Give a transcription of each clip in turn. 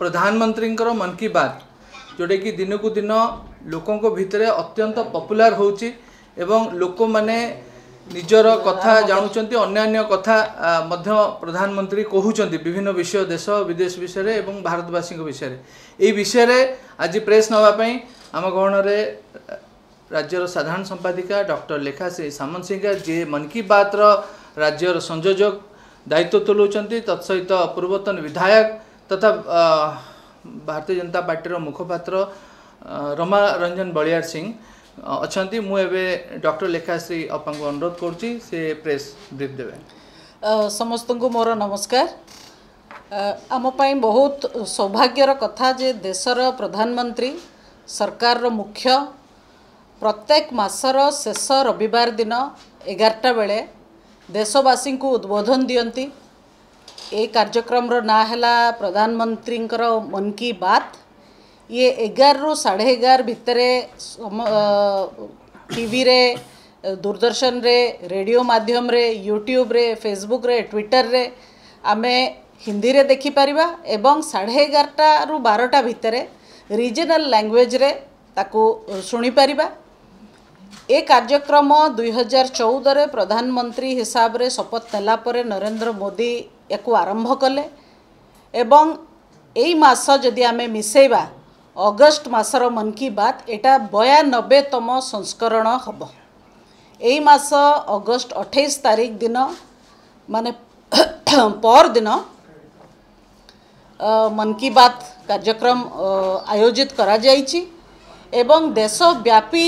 ପ୍ରଧାନମନ୍ତ୍ରୀଙ୍କର ମନ୍ କି ବାତ୍ ଯେଉଁଟାକି ଦିନକୁ ଦିନ ଲୋକଙ୍କ ଭିତରେ ଅତ୍ୟନ୍ତ ପପୁଲାର ହେଉଛି ଏବଂ ଲୋକମାନେ ନିଜର କଥା ଜାଣୁଛନ୍ତି ଅନ୍ୟାନ୍ୟ କଥା ମଧ୍ୟ ପ୍ରଧାନମନ୍ତ୍ରୀ କହୁଛନ୍ତି ବିଭିନ୍ନ ବିଷୟ ଦେଶ ବିଦେଶ ବିଷୟରେ ଏବଂ ଭାରତବାସୀଙ୍କ ବିଷୟରେ ଏହି ବିଷୟରେ ଆଜି ପ୍ରେସ୍ ନେବା ପାଇଁ ଆମ ଗହଣରେ ରାଜ୍ୟର ସାଧାରଣ ସମ୍ପାଦିକା ଡକ୍ଟର ଲେଖା ଶ୍ରୀ ସାମନ୍ତସିଂହା ଯିଏ ମନ୍ କି ବାତ୍ର ରାଜ୍ୟର ସଂଯୋଜକ ଦାୟିତ୍ୱ ତୁଲାଉଛନ୍ତି ତତ୍ସହିତ ପୂର୍ବତନ ବିଧାୟକ ତଥା ଭାରତୀୟ ଜନତା ପାର୍ଟିର ମୁଖପାତ୍ର ରମା ରଞ୍ଜନ ବଳିଆର ସିଂ ଅଛନ୍ତି ମୁଁ ଏବେ ଡକ୍ଟର ଲେଖାଶ୍ରୀ ଅପାଙ୍କୁ ଅନୁରୋଧ କରୁଛି ସେ ପ୍ରେସ୍ ବ୍ରିଫ୍ ଦେବେ ସମସ୍ତଙ୍କୁ ମୋର ନମସ୍କାର ଆମ ପାଇଁ ବହୁତ ସୌଭାଗ୍ୟର କଥା ଯେ ଦେଶର ପ୍ରଧାନମନ୍ତ୍ରୀ ସରକାରର ମୁଖ୍ୟ ପ୍ରତ୍ୟେକ ମାସର ଶେଷ ରବିବାର ଦିନ ଏଗାରଟା ବେଳେ ଦେଶବାସୀଙ୍କୁ ଉଦ୍ବୋଧନ ଦିଅନ୍ତି ଏ କାର୍ଯ୍ୟକ୍ରମର ନାଁ ହେଲା ପ୍ରଧାନମନ୍ତ୍ରୀଙ୍କର ମନ୍ କି ବାତ୍ ଇଏ ଏଗାରରୁ ସାଢ଼େ ଏଗାର ଭିତରେ ଟିଭିରେ ଦୂରଦର୍ଶନରେ ରେଡ଼ିଓ ମାଧ୍ୟମରେ ୟୁଟ୍ୟୁବରେ ଫେସବୁକରେ ଟ୍ୱିଟରରେ ଆମେ ହିନ୍ଦୀରେ ଦେଖିପାରିବା ଏବଂ ସାଢ଼େ ଏଗାରଟାରୁ ବାରଟା ଭିତରେ ରିଜିନାଲ ଲାଙ୍ଗୁଏଜରେ ତାକୁ ଶୁଣିପାରିବା ଏ କାର୍ଯ୍ୟକ୍ରମ ଦୁଇହଜାର ଚଉଦରେ ପ୍ରଧାନମନ୍ତ୍ରୀ ହିସାବରେ ଶପଥ ନେଲା ପରେ ନରେନ୍ଦ୍ର ମୋଦି ୟାକୁ ଆରମ୍ଭ କଲେ ଏବଂ ଏଇ ମାସ ଯଦି ଆମେ ମିଶାଇବା ଅଗଷ୍ଟ ମାସର ମନ୍ କି ବାତ୍ ଏଇଟା ବୟାନବେତମ ସଂସ୍କରଣ ହେବ ଏଇ ମାସ ଅଗଷ୍ଟ ଅଠେଇଶ ତାରିଖ ଦିନ ମାନେ ପରଦିନ ମନ୍ କି ବାତ୍ କାର୍ଯ୍ୟକ୍ରମ ଆୟୋଜିତ କରାଯାଇଛି ଏବଂ ଦେଶବ୍ୟାପୀ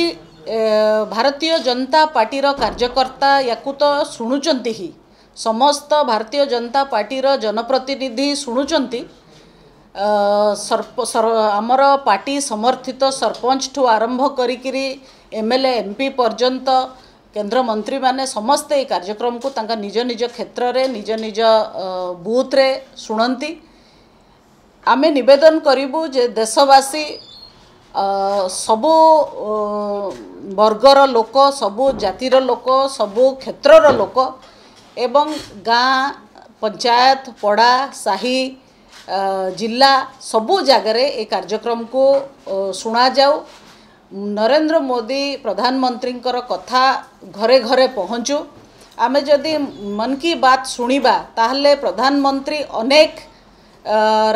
ଭାରତୀୟ ଜନତା ପାର୍ଟିର କାର୍ଯ୍ୟକର୍ତ୍ତା ୟାକୁ ତ ଶୁଣୁଛନ୍ତି ହିଁ ସମସ୍ତ ଭାରତୀୟ ଜନତା ପାର୍ଟିର ଜନପ୍ରତିନିଧି ଶୁଣୁଛନ୍ତି ଆମର ପାର୍ଟି ସମର୍ଥିତ ସରପଞ୍ଚଠୁ ଆରମ୍ଭ କରିକିରି M L A M P ପର୍ଯ୍ୟନ୍ତ କେନ୍ଦ୍ରମନ୍ତ୍ରୀମାନେ ସମସ୍ତେ ଏହି କାର୍ଯ୍ୟକ୍ରମକୁ ତାଙ୍କ ନିଜ ନିଜ କ୍ଷେତ୍ରରେ ନିଜ ନିଜ ବୁଥ୍ରେ ଶୁଣନ୍ତି ଆମେ ନିବେଦନ କରିବୁ ଯେ ଦେଶବାସୀ ସବୁ ବର୍ଗର ଲୋକ ସବୁ ଜାତିର ଲୋକ ସବୁ କ୍ଷେତ୍ରର ଲୋକ एवं गाँ पञ्चासा जिल्ला सबु को एमको शुणजाउ नरेंद्र मोदी प्रधानमन्त्रीको कथा घर घर पहँचु आमे जी बात ताहले प्रधानमंत्री अनेक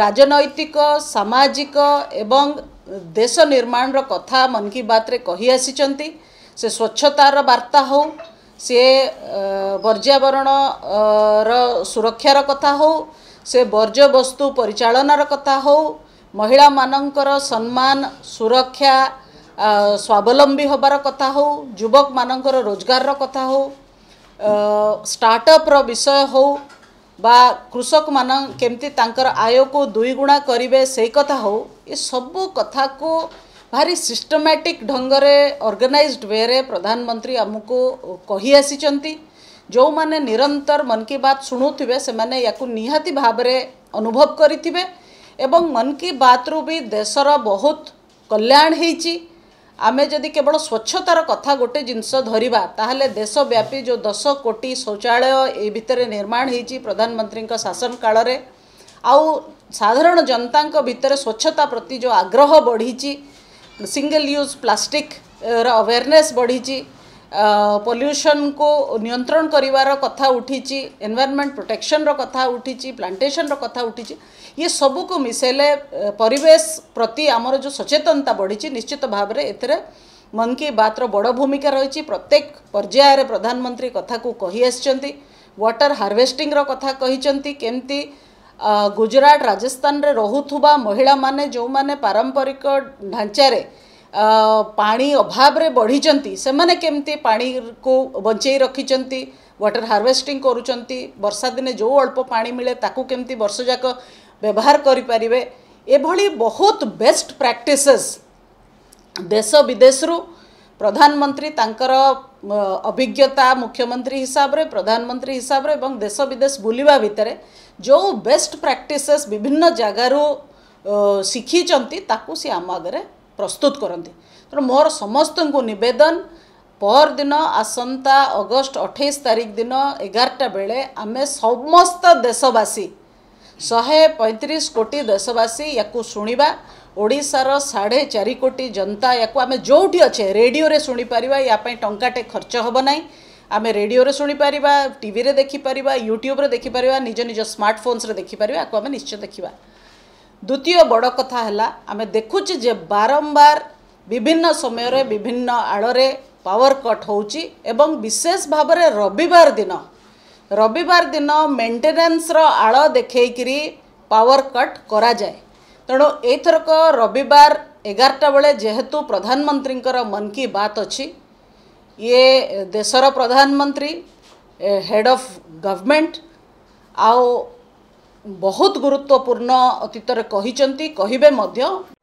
राजनैतिक सामाजिक एवं देश निर्माण र कथा मन् कि बात्रेआसिसे स्वच्छतार वार्ता हो ସିଏ ପର୍ଯ୍ୟାବରଣର ସୁରକ୍ଷାର କଥା ହଉ ସେ ବର୍ଜ୍ୟବସ୍ତୁ ପରିଚାଳନାର କଥା ହଉ ମହିଳାମାନଙ୍କର ସମ୍ମାନ ସୁରକ୍ଷା ସ୍ୱାବଲମ୍ବୀ ହେବାର କଥା ହଉ ଯୁବକମାନଙ୍କର ରୋଜଗାରର କଥା ହଉ ଷ୍ଟାର୍ଟଅପ୍ର ବିଷୟ ହଉ ବା କୃଷକମାନ କେମିତି ତାଙ୍କର ଆୟକୁ ଦୁଇଗୁଣା କରିବେ ସେଇ କଥା ହଉ ଏସବୁ କଥାକୁ ଭାରି ସିଷ୍ଟମାଟିକ୍ ଢଙ୍ଗରେ ଅର୍ଗାନାଇଜଡ୍ ୱେରେ ପ୍ରଧାନମନ୍ତ୍ରୀ ଆମକୁ କହି ଆସିଛନ୍ତି ଯେଉଁମାନେ ନିରନ୍ତର ମନ୍ କି ବାତ୍ ଶୁଣୁଥିବେ ସେମାନେ ୟାକୁ ନିହାତି ଭାବରେ ଅନୁଭବ କରିଥିବେ ଏବଂ ମନ୍ କି ବାତ୍ରୁ ବି ଦେଶର ବହୁତ କଲ୍ୟାଣ ହେଇଛି ଆମେ ଯଦି କେବଳ ସ୍ୱଚ୍ଛତାର କଥା ଗୋଟେ ଜିନିଷ ଧରିବା ତାହେଲେ ଦେଶବ୍ୟାପୀ ଯେଉଁ ଦଶ କୋଟି ଶୌଚାଳୟ ଏଇ ଭିତରେ ନିର୍ମାଣ ହେଇଛି ପ୍ରଧାନମନ୍ତ୍ରୀଙ୍କ ଶାସନ କାଳରେ ଆଉ ସାଧାରଣ ଜନତାଙ୍କ ଭିତରେ ସ୍ୱଚ୍ଛତା ପ୍ରତି ଯେଉଁ ଆଗ୍ରହ ବଢ଼ିଛି सिंगल यूज प्लास्टिक अवेयरनेस बढ़ी पल्यूशन को नियंत्रण करार कथा उठी एनवायरमेंट प्रोटेक्शन कथा उठी प्लांटेसन रहा उठी ये सब को मिसेले परिवेश प्रति आमर जो सचेतनता बढ़ी निश्चित भाव ए मन की बात बड़ भूमिका रही प्रत्येक पर्यायर प्रधानमंत्री कथा को कही आसर हार्वेस्टिंग कथा कही केमती ગુજરાત રાજસ્થાન રે રહુથુબા મહિલા માને જો માને પરંપરાિક ઢંચા રે પાણી અભાવ રે બઢી જંતિ સે માને કેમતી પાણી કો બંચેય રાખી જંતિ વોટર હાર્વેસ્ટિંગ કરુ જંતિ વરસાદ દિને જો અલ્પ પાણી મિલે તાકુ કેમતી વર્ષા જાકો વ્યવહાર કરી પરિબે એ ભળી બહોત બેસ્ટ પ્રેક્ટિસસ દેશો વિદેશરૂ પ્રધાનમંત્રી તાંકર ଅଭିଜ୍ଞତା ମୁଖ୍ୟମନ୍ତ୍ରୀ ହିସାବରେ ପ୍ରଧାନମନ୍ତ୍ରୀ ହିସାବରେ ଏବଂ ଦେଶ ବିଦେଶ ବୁଲିବା ଭିତରେ ଯେଉଁ ବେଷ୍ଟ ପ୍ରାକ୍ଟିସେସ୍ ବିଭିନ୍ନ ଜାଗାରୁ ଶିଖିଛନ୍ତି ତାକୁ ସିଏ ଆମ ଆଗରେ ପ୍ରସ୍ତୁତ କରନ୍ତି ତେଣୁ ମୋର ସମସ୍ତଙ୍କୁ ନିବେଦନ ପହରଦିନ ଆସନ୍ତା ଅଗଷ୍ଟ ଅଠେଇଶ ତାରିଖ ଦିନ ଏଗାରଟା ବେଳେ ଆମେ ସମସ୍ତ ଦେଶବାସୀ ଶହେ ପଇଁତିରିଶ କୋଟି ଦେଶବାସୀ ୟାକୁ ଶୁଣିବା ଓଡ଼ିଶାର ସାଢ଼େ ଚାରି କୋଟି ଜନତା ୟାକୁ ଆମେ ଯେଉଁଠି ଅଛେ ରେଡ଼ିଓରେ ଶୁଣିପାରିବା ୟା ପାଇଁ ଟଙ୍କାଟେ ଖର୍ଚ୍ଚ ହେବ ନାହିଁ ଆମେ ରେଡ଼ିଓରେ ଶୁଣିପାରିବା ଟିଭିରେ ଦେଖିପାରିବା ୟୁଟ୍ୟୁବରେ ଦେଖିପାରିବା ନିଜ ନିଜ ସ୍ମାର୍ଟଫୋନ୍ସରେ ଦେଖିପାରିବା ୟାକୁ ଆମେ ନିଶ୍ଚୟ ଦେଖିବା ଦ୍ୱିତୀୟ ବଡ଼ କଥା ହେଲା ଆମେ ଦେଖୁଛେ ଯେ ବାରମ୍ବାର ବିଭିନ୍ନ ସମୟରେ ବିଭିନ୍ନ ଆଳରେ ପାୱାର କଟ୍ ହେଉଛି ଏବଂ ବିଶେଷ ଭାବରେ ରବିବାର ଦିନ ରବିବାର ଦିନ ମେଣ୍ଟେନାନ୍ସର ଆଳ ଦେଖେଇକିରି ପାୱାର କଟ୍ କରାଯାଏ ତେଣୁ ଏଥରକ ରବିବାର ଏଗାରଟା ବେଳେ ଯେହେତୁ ପ୍ରଧାନମନ୍ତ୍ରୀଙ୍କର ମନ୍ କି ବାତ୍ ଅଛି ଇଏ ଦେଶର ପ୍ରଧାନମନ୍ତ୍ରୀ ହେଡ଼୍ ଅଫ୍ ଗଭର୍ଣ୍ଣମେଣ୍ଟ ଆଉ ବହୁତ ଗୁରୁତ୍ୱପୂର୍ଣ୍ଣ ଅତୀତରେ କହିଛନ୍ତି କହିବେ ମଧ୍ୟ